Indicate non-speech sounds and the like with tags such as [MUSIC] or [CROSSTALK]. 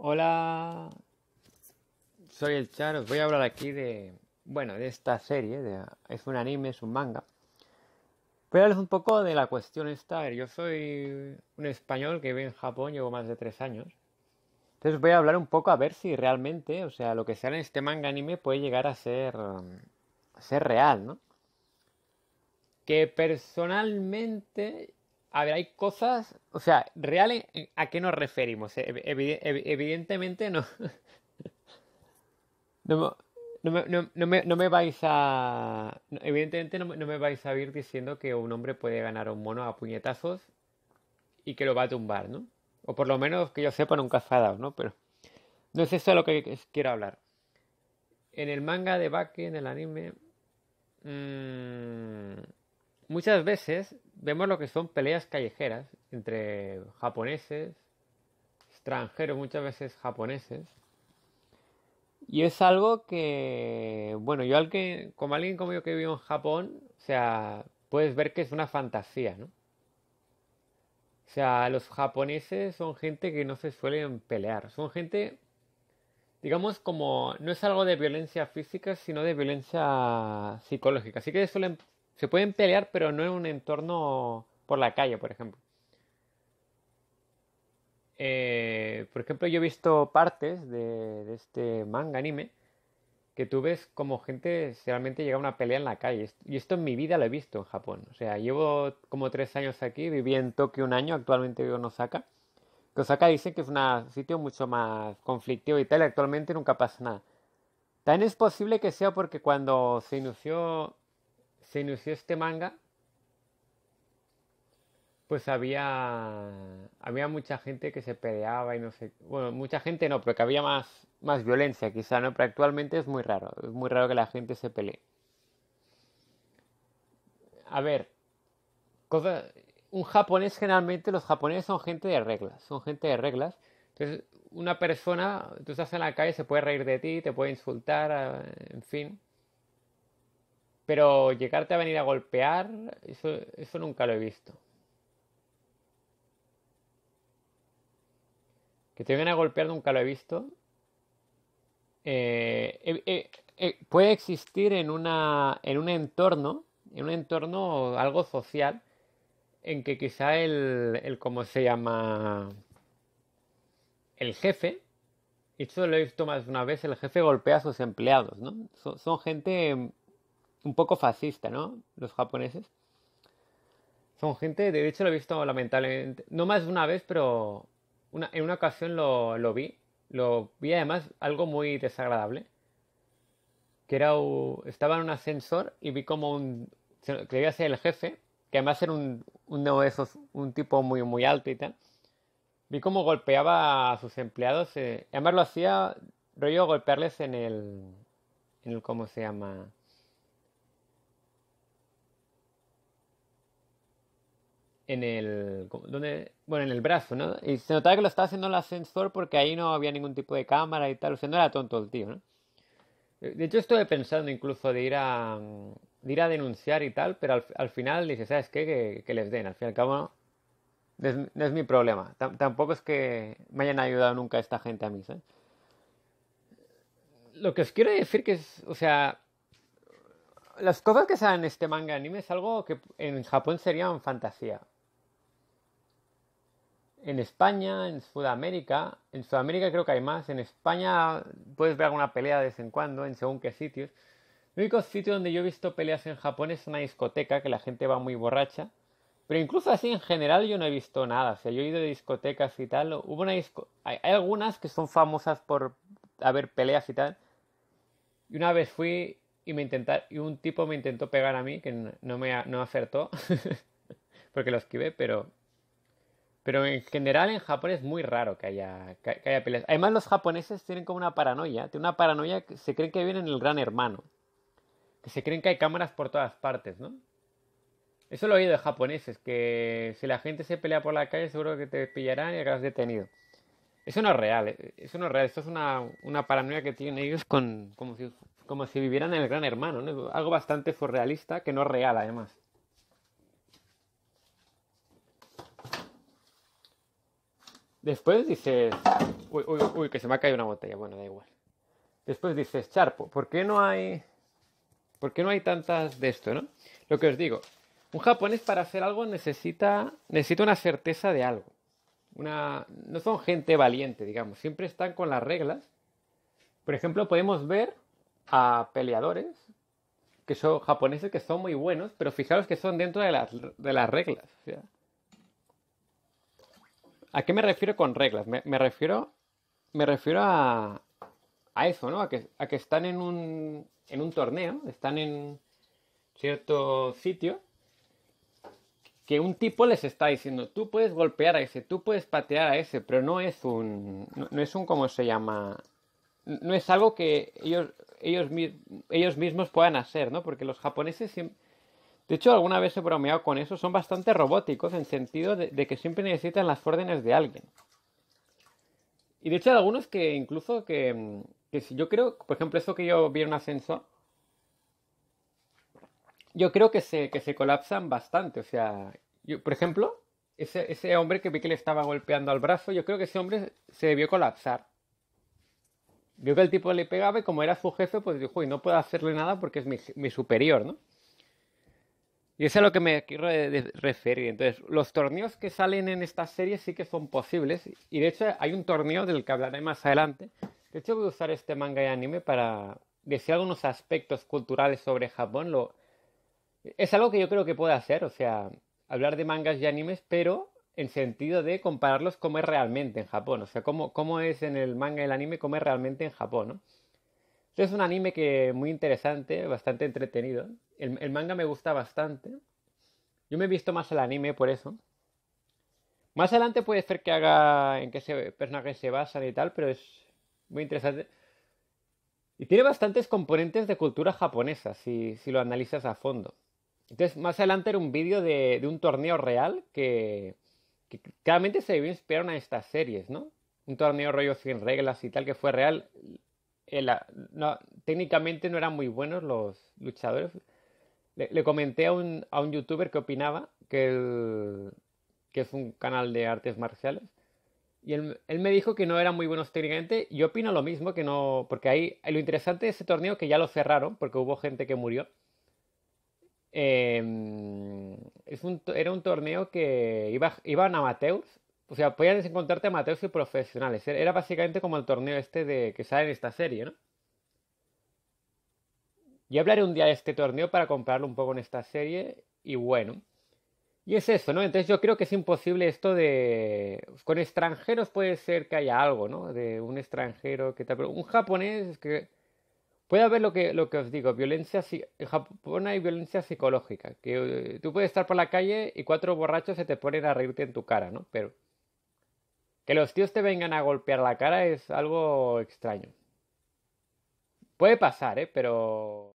Hola, soy el Charo, os voy a hablar aquí de, bueno, de esta serie, de, es un anime, es un manga. Voy a hablar un poco de la cuestión esta, yo soy un español que vive en Japón, llevo más de tres años. Entonces voy a hablar un poco a ver si realmente, o sea, lo que sale en este manga anime puede llegar a ser, a ser real, ¿no? Que personalmente a ver, hay cosas, o sea, reales, ¿a qué nos referimos? E, evidentemente no... [LAUGHS] no, no, me, vais a... evidentemente no, me vais a ir diciendo que un hombre puede ganar a un mono a puñetazos y que lo va a tumbar, ¿no? O por lo menos que yo sepa nunca se ha dado, ¿no? Pero no es eso lo que quiero hablar. En el manga de Baki, en el anime... Mmm muchas veces vemos lo que son peleas callejeras entre japoneses, extranjeros, muchas veces japoneses. Y es algo que, bueno, yo que como alguien como yo que vivo en Japón, o sea, puedes ver que es una fantasía, ¿no? O sea, los japoneses son gente que no se suelen pelear, son gente, digamos, como, no es algo de violencia física, sino de violencia psicológica. Así que suelen se pueden pelear, pero no en un entorno por la calle, por ejemplo. Eh, por ejemplo, yo he visto partes de, este manga anime que tú ves como gente realmente llega a una pelea en la calle. Y esto en mi vida lo he visto en Japón. O sea, llevo como tres años aquí, viví en Tokio un año, actualmente vivo en Osaka. Osaka dice que es un sitio mucho más conflictivo y tal, actualmente nunca pasa nada. También es posible que sea porque cuando se inició se inició este manga, pues había, había mucha gente que se peleaba y no sé, bueno, mucha gente no, pero que había más, más violencia quizá, ¿no? Pero actualmente es muy raro, es muy raro que la gente se pelee. A ver, un japonés generalmente, los japoneses son gente de reglas, son gente de reglas. Entonces, una persona, tú estás en la calle, se puede reír de ti, te puede insultar, eh, en fin. Pero llegarte a venir a golpear, eso, nunca lo he visto. Que te vengan a golpear nunca lo he visto. Eh, eh, eh, puede existir en, una, en un entorno, en un entorno algo social, en que quizá el, el ¿cómo se llama? El jefe, y esto lo he visto más de una vez, el jefe golpea a sus empleados, ¿no? son gente un poco fascista, ¿no? Los japoneses. Son gente, de hecho lo he visto lamentablemente, no más de una vez, pero en una ocasión lo, vi. Lo vi además algo muy desagradable. Que era, estaba en un ascensor y vi como un, que ser el jefe, que además era un, uno de esos, un tipo muy, muy alto y tal. Vi cómo golpeaba a sus empleados. Eh, además lo hacía rollo golpearles en el, en el. ¿Cómo se llama? en el bueno en el brazo no y se notaba que lo estaba haciendo el ascensor porque ahí no había ningún tipo de cámara y tal o sea no era tonto el tío no de hecho estuve pensando incluso de ir a ir a denunciar y tal pero al, final dije sabes qué que, les den al fin y al cabo no, es, mi problema tampoco es que me hayan ayudado nunca esta gente a mí lo que os quiero decir que es o sea las cosas que salen en este manga anime es algo que en Japón serían fantasía en España, en Sudamérica, en Sudamérica creo que hay más, en España puedes ver alguna pelea de vez en cuando, en según qué sitios. El único sitio donde yo he visto peleas en Japón es una discoteca, que la gente va muy borracha. Pero incluso así en general yo no he visto nada. O sea, yo he ido de discotecas y tal. Hubo una disco... hay, algunas que son famosas por haber peleas y tal. Y una vez fui y me y un tipo me intentó pegar a mí, que no me, no acertó, [LAUGHS] porque lo esquivé, pero pero en general en Japón es muy raro que haya, que peleas. Además los japoneses tienen como una paranoia, tienen una paranoia que se creen que viven en el gran hermano. Que se creen que hay cámaras por todas partes, ¿no? Eso lo he oído de japoneses, que si la gente se pelea por la calle seguro que te pillarán y harás detenido. Eso no es real, eh, eso no es real, esto es una, paranoia que tienen ellos con, como, si, como si vivieran en el gran hermano, algo bastante surrealista que no es real además. Después dices, uy, uy, uy, que se me ha caído una botella, bueno, da igual. Después dices, Charpo, ¿por qué no hay, por no hay tantas de esto, no? Lo que os digo, un japonés para hacer algo necesita, necesita una certeza de algo. Una, no son gente valiente, digamos, siempre están con las reglas. Por ejemplo, podemos ver a peleadores que son japoneses que son muy buenos, pero fijaros que son dentro de las, de las reglas. ¿A qué me refiero con reglas? Me, refiero, me refiero a, a eso, ¿no? A que, a que están en un, en un torneo, están en cierto sitio, que un tipo les está diciendo, tú puedes golpear a ese, tú puedes patear a ese, pero no es un, no, es un, ¿cómo se llama? No es algo que ellos, ellos, ellos mismos puedan hacer, ¿no? Porque los japoneses siempre de hecho, alguna vez he bromeado con eso, son bastante robóticos en sentido de, que siempre necesitan las órdenes de alguien. Y de hecho, hay algunos que incluso mm, que, si yo creo, por ejemplo, eso que yo vi en un ascenso, yo creo que se, que se colapsan bastante. O sea, yo, por ejemplo, ese, hombre que vi que le estaba golpeando al brazo, yo creo que ese hombre se debió colapsar. Vio que el tipo le pegaba y como era su jefe, pues dijo, y no puedo hacerle nada porque es mi, mi superior, ¿no? Y eso es a lo que me quiero referir. Entonces, los torneos que salen en esta serie sí que son posibles. Y de hecho, hay un torneo del que hablaré más adelante. De hecho, voy a usar este manga y anime para decir algunos aspectos culturales sobre Japón. Lo... Es algo que yo creo que puedo hacer, o sea, hablar de mangas y animes, pero en sentido de compararlos como es realmente en Japón. O sea, cómo, cómo es en el manga y el anime, cómo es realmente en Japón, ¿no? Es un anime que muy interesante, bastante entretenido. El, manga me gusta bastante. Yo me he visto más al anime por eso. Más adelante puede ser que haga en qué se, personajes se basan y tal, pero es muy interesante. Y tiene bastantes componentes de cultura japonesa, si, si lo analizas a fondo. Entonces, más adelante era un vídeo de, un torneo real que, que claramente se debió inspirado a estas series, ¿no? Un torneo rollo sin reglas y tal que fue real técnicamente no eran muy buenos los luchadores. Le, comenté a un, youtuber que opinaba, que, es un canal de artes marciales, y él, me dijo que no eran muy buenos técnicamente. Yo opino lo mismo, que no. Porque ahí lo interesante de ese torneo que ya lo cerraron, porque hubo gente que murió. Em, era un torneo que iba, iban amateurs o sea, podías encontrarte amateurs y profesionales. Era básicamente como el torneo este de que sale en esta serie, ¿no? Yo hablaré un día de este torneo para comprarlo un poco en esta serie y bueno. Y es eso, ¿no? Entonces yo creo que es imposible esto de... Pues, con extranjeros puede ser que haya algo, ¿no? De un extranjero que tal, Pero un japonés que... Puede haber lo que, lo que os digo, violencia... En Japón hay violencia psicológica, que eh, tú puedes estar por la calle y cuatro borrachos se te ponen a reírte en tu cara, ¿no? Pero que los tíos te vengan a golpear la cara es algo extraño. Puede pasar, ¿eh? Pero...